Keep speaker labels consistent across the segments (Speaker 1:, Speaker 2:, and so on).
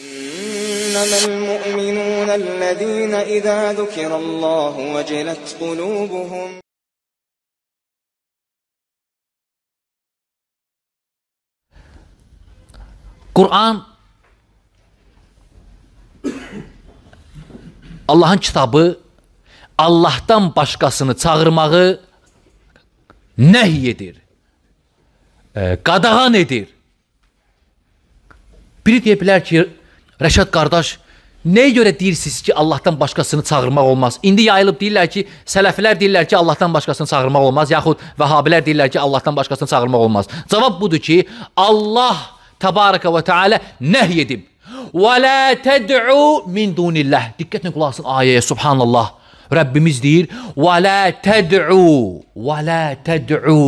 Speaker 1: إنما المؤمنون الذين إذا ذكر الله وجلت قلوبهم Quran Allahın kitabı Allahdan başqasını çağırmağı nəhy edir. E, qadağan edir. Biri deyə bilər ki, Rəşad qardaş, Nəyə görə deyirsiniz ki, Allahdan başqasını çağırmaq olmaz? İndi yayılıb deyirlər ki, sələfilər deyirlər ki, Allahdan başqasını çağırmaq olmaz, yaxud vəhabilər deyirlər ki, Allahdan başqasını çağırmaq olmaz. Cavab budur ki, Allah təbaraka və təala nəhy edib. Və la təd'u min dunillah. Diqqətlə qulaq asın ayəyə. Subhanallah. Rəbbimiz deyir: "Və la təd'u, və la təd'u."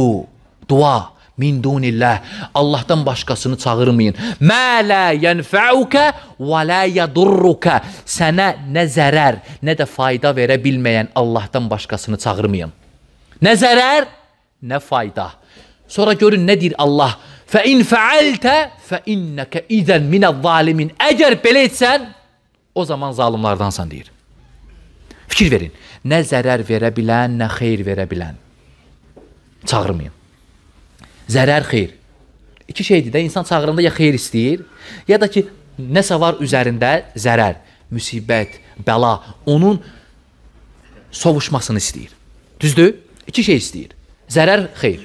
Speaker 1: Dua min dunillah. Allahdan başqasını çağırmayın. Mə la yenfa'uka və la yadurruka. Sənə nə zərər, nə də fayda verə bilməyən Allahdan başqasını çağırmayın. Nə zərər, nə fayda. Sonra görün nə deyir Allah? Fə in fa'alta fə innaka idan minəz-zalimin. Əgər belə etsən, o zaman zalımlardansan deyir. Fikir verin. Nə zərər verə bilən, nə xeyir verə bilən. Çağırmayın zərər xeyir. İki şeydir də insan çağıranda ya xeyir istəyir, ya da ki nəsə var üzərində zərər, müsibət, bəla onun sovuşmasını istəyir. Düzdür? İki şey istəyir. Zərər, xeyir.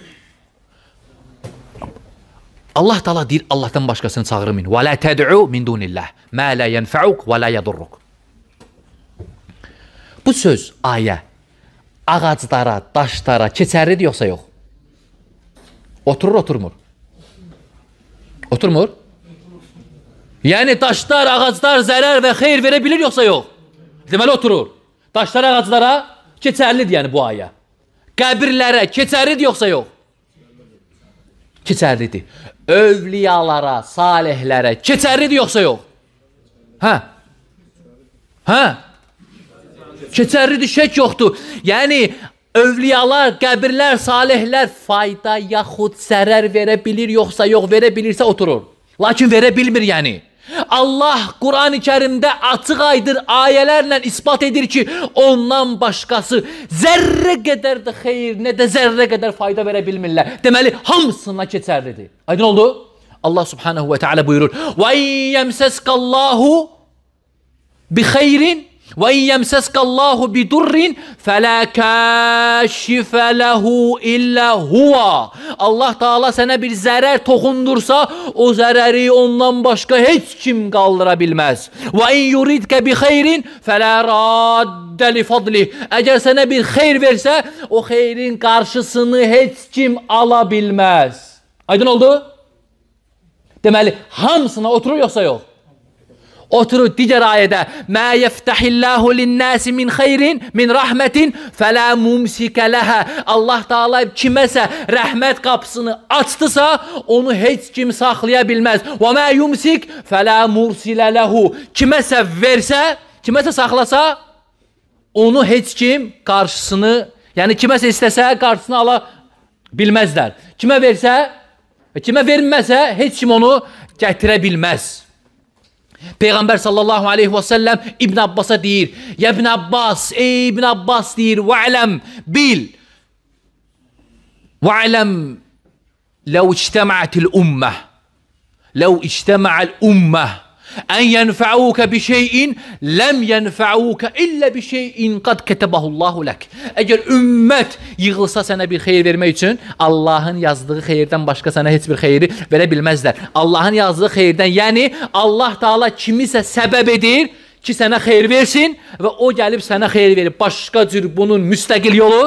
Speaker 1: Allah Taala deyir Allahdan başqasını çağırmayın. Və la təd'u min dunillah. Ma la yanfa'uk və la yadurruk. Bu söz ayə ağaclara, daşlara keçərlidir yoxsa yox? Oturur oturmur. Oturmur. Yəni daşlar, ağaclar zərər və xeyir verə bilir yoxsa yox? Deməli oturur. Daşlar, ağaclara keçərlidir yəni bu aya. Qəbirlərə keçərlidir yoxsa yox? Keçərlidir. Övliyalara, salihlərə keçərlidir yoxsa yox? Hə? Hə? Keçərlidir, şək yoxdur. Yəni Övliyalar, qəbirlər, salihlər fayda yaxud zərər verə bilir, yoxsa yox, verə bilirsə oturur. Lakin verə bilmir yəni. Allah Qurani Kərimdə açıq aydır ayələrlə isbat edir ki, ondan başqası zərrə qədər də xeyir, nə də zərrə qədər fayda verə bilmirlər. Deməli, hamısına keçərlidir. Aydın oldu? Allah Subhanahu və Teala buyurur: "Və yemseskallahu bi xeyrin Ve yemseskallahu bi durrin fela kashife lehu illa huwa. Allah Taala sənə bir zərər toxundursa, o zərəri ondan başqa heç kim qaldıra bilməz. Ve in yuridke bi khayrin fela radde li fadlih. Əgər sənə bir xeyir versə, o xeyrin qarşısını heç kim ala bilməz. Aydın oldu? Deməli, hamısına oturur yoxsa yox? Oturub digər ayədə Mə yəftəhillahu linnəsi min xeyrin min rəhmətin fələ mumsikə ləhə Allah Taala kiməsə rəhmət qapısını açdısa onu heç kim saxlaya bilməz. Və mə yumsik fələ mursilə lehu kiməsə versə, kiməsə saxlasa onu heç kim qarşısını, yəni kiməsə istəsə qarşısını ala bilməzlər. Kimə versə, kimə verməsə heç kim onu gətirə bilməz. Peygamber sallallahu aleyhi ve sellem İbn Abbas'a deyir. Ya İbn Abbas, ey İbn Abbas değil. Ve'lem, bil. Ve'lem لو اجتمعت الأمة لو اجتمع الأمة أن ينفعوك بشيء ləm yənfəuka illə bi şeyin qad katabahu lak. Əgər ümmət yığılsa sənə bir xeyir vermək üçün Allahın yazdığı xeyirdən başqa sənə heç bir xeyiri verə bilməzlər. Allahın yazdığı xeyirdən, yəni Allah Taala kimisə səbəb edir ki, sənə xeyir versin və o gəlib sənə xeyir verir. Başqa cür bunun müstəqil yolu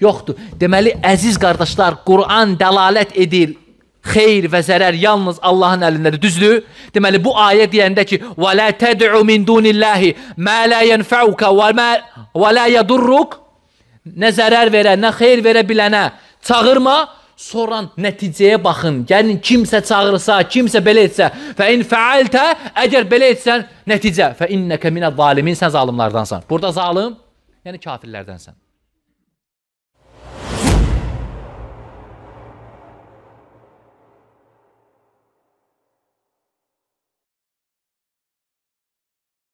Speaker 1: yoxdur. Deməli, əziz qardaşlar, Quran dəlalət edir xeyir və zərər yalnız Allahın əlindədir. Düzdür? Deməli bu ayə deyəndə ki, "Və la tad'u min dunillahi ma la yanfa'uka və ma və la yadurruk" nə zərər verə, nə xeyir verə bilənə çağırma. Sonra nəticəyə baxın. Gəlin kimsə çağırsa, kimsə belə etsə, fə in fa'alta, əgər belə etsən, nəticə fə innaka minəz zalimin, sən zalımlardansan. Burada zalım, yəni kafirlərdənsən.